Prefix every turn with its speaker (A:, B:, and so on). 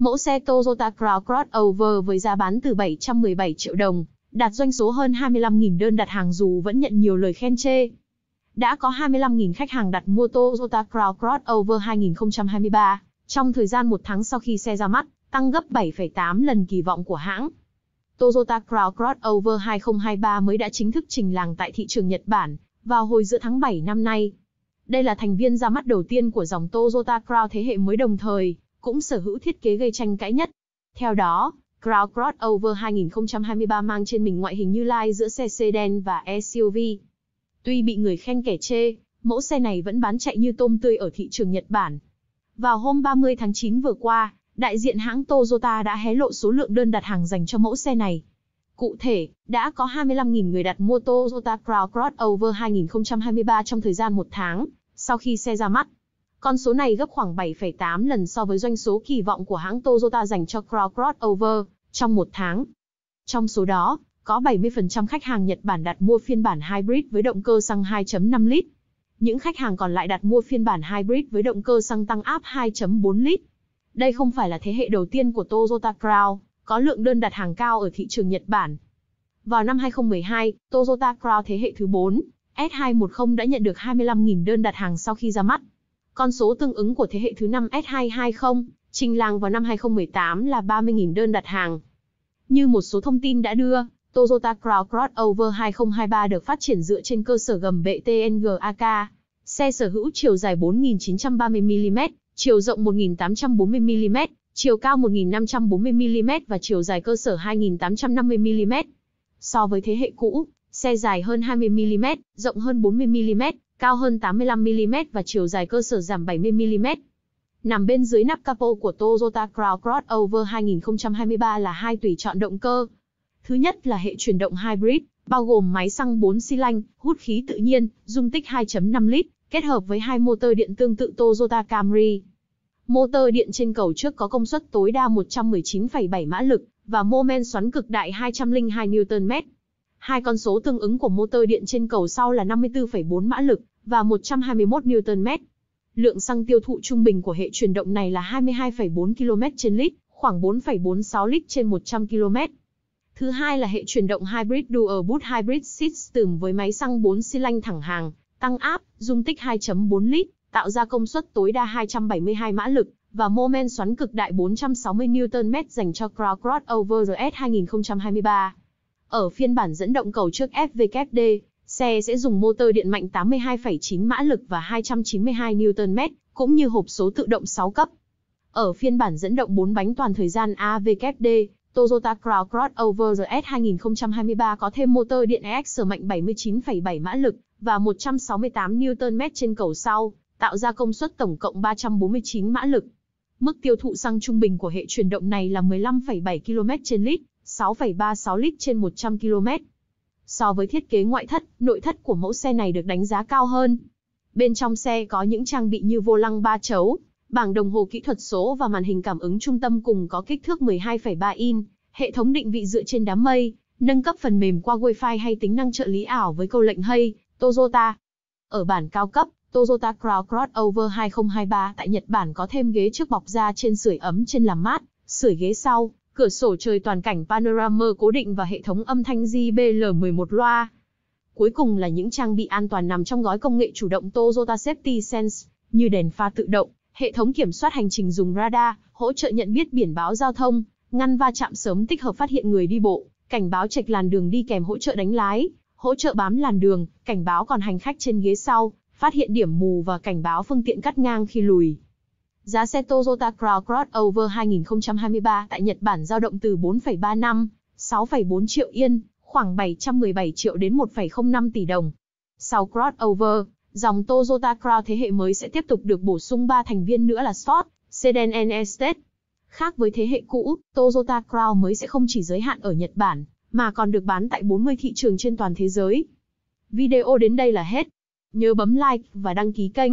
A: Mẫu xe Toyota Crown Crossover với giá bán từ 717 triệu đồng, đạt doanh số hơn 25.000 đơn đặt hàng dù vẫn nhận nhiều lời khen chê. Đã có 25.000 khách hàng đặt mua Toyota Crown Crossover 2023 trong thời gian một tháng sau khi xe ra mắt, tăng gấp 7,8 lần kỳ vọng của hãng. Toyota Crown Crossover 2023 mới đã chính thức trình làng tại thị trường Nhật Bản vào hồi giữa tháng 7 năm nay. Đây là thành viên ra mắt đầu tiên của dòng Toyota Crown thế hệ mới đồng thời cũng sở hữu thiết kế gây tranh cãi nhất. Theo đó, Crown Crossover 2023 mang trên mình ngoại hình như lai giữa xe sedan và SUV. Tuy bị người khen kẻ chê, mẫu xe này vẫn bán chạy như tôm tươi ở thị trường Nhật Bản. Vào hôm 30 tháng 9 vừa qua, đại diện hãng Toyota đã hé lộ số lượng đơn đặt hàng dành cho mẫu xe này. Cụ thể, đã có 25.000 người đặt mua Toyota Crown Crossover 2023 trong thời gian một tháng, sau khi xe ra mắt. Con số này gấp khoảng 7,8 lần so với doanh số kỳ vọng của hãng Toyota dành cho crowd crossover trong một tháng. Trong số đó, có 70% khách hàng Nhật Bản đặt mua phiên bản hybrid với động cơ xăng 2.5 lít. Những khách hàng còn lại đặt mua phiên bản hybrid với động cơ xăng tăng áp 2.4 lít. Đây không phải là thế hệ đầu tiên của Toyota Crown, có lượng đơn đặt hàng cao ở thị trường Nhật Bản. Vào năm 2012, Toyota Crown thế hệ thứ 4, S210 đã nhận được 25.000 đơn đặt hàng sau khi ra mắt. Con số tương ứng của thế hệ thứ 5 S220, trình làng vào năm 2018 là 30.000 đơn đặt hàng. Như một số thông tin đã đưa, Toyota Crown Crossover 2023 được phát triển dựa trên cơ sở gầm bệ TNGAK. Xe sở hữu chiều dài 4.930mm, chiều rộng 1.840mm, chiều cao 1.540mm và chiều dài cơ sở 2.850mm. So với thế hệ cũ, xe dài hơn 20mm, rộng hơn 40mm cao hơn 85mm và chiều dài cơ sở giảm 70mm. Nằm bên dưới nắp capo của Toyota Crown Crossover 2023 là hai tùy chọn động cơ. Thứ nhất là hệ chuyển động hybrid, bao gồm máy xăng 4 xi lanh, hút khí tự nhiên, dung tích 2.5 lít, kết hợp với hai motor điện tương tự Toyota Camry. Motor điện trên cầu trước có công suất tối đa 119,7 mã lực và mô men xoắn cực đại 202 Nm. Hai con số tương ứng của motor điện trên cầu sau là 54,4 mã lực và 121 Nm. Lượng xăng tiêu thụ trung bình của hệ truyền động này là 22,4 km trên lít, khoảng 4,46 lít trên 100 km. Thứ hai là hệ truyền động hybrid dual boot hybrid system với máy xăng 4 xi lanh thẳng hàng, tăng áp, dung tích 2.4 lít, tạo ra công suất tối đa 272 mã lực và mô men xoắn cực đại 460 Nm dành cho Crowd Crossover RS 2023. Ở phiên bản dẫn động cầu trước FWD, xe sẽ dùng motor điện mạnh 82,9 mã lực và 292 Nm, cũng như hộp số tự động 6 cấp. Ở phiên bản dẫn động 4 bánh toàn thời gian AWD, Toyota Crown Crossover RS 2023 có thêm motor điện EX mạnh 79,7 mã lực và 168 Nm trên cầu sau, tạo ra công suất tổng cộng 349 mã lực. Mức tiêu thụ xăng trung bình của hệ truyền động này là 15,7 km trên lít 6,36 lít trên 100 km. So với thiết kế ngoại thất, nội thất của mẫu xe này được đánh giá cao hơn. Bên trong xe có những trang bị như vô lăng ba chấu, bảng đồng hồ kỹ thuật số và màn hình cảm ứng trung tâm cùng có kích thước 12,3 in, hệ thống định vị dựa trên đám mây, nâng cấp phần mềm qua Wi-Fi hay tính năng trợ lý ảo với câu lệnh hay Toyota. Ở bản cao cấp, Toyota Crown Crossover 2023 tại Nhật Bản có thêm ghế trước bọc da trên sưởi ấm trên làm mát, sưởi ghế sau, cửa sổ trời toàn cảnh panorama cố định và hệ thống âm thanh JBL11 loa. Cuối cùng là những trang bị an toàn nằm trong gói công nghệ chủ động Toyota Safety Sense, như đèn pha tự động, hệ thống kiểm soát hành trình dùng radar, hỗ trợ nhận biết biển báo giao thông, ngăn va chạm sớm tích hợp phát hiện người đi bộ, cảnh báo trạch làn đường đi kèm hỗ trợ đánh lái, hỗ trợ bám làn đường, cảnh báo còn hành khách trên ghế sau, phát hiện điểm mù và cảnh báo phương tiện cắt ngang khi lùi. Giá xe Toyota Crown Crossover 2023 tại Nhật Bản giao động từ 4,35, 6,4 triệu yên, khoảng 717 triệu đến 1,05 tỷ đồng. Sau Crossover, dòng Toyota Crown thế hệ mới sẽ tiếp tục được bổ sung 3 thành viên nữa là Sport, Sedan and Estate. Khác với thế hệ cũ, Toyota Crown mới sẽ không chỉ giới hạn ở Nhật Bản, mà còn được bán tại 40 thị trường trên toàn thế giới. Video đến đây là hết. Nhớ bấm like và đăng ký kênh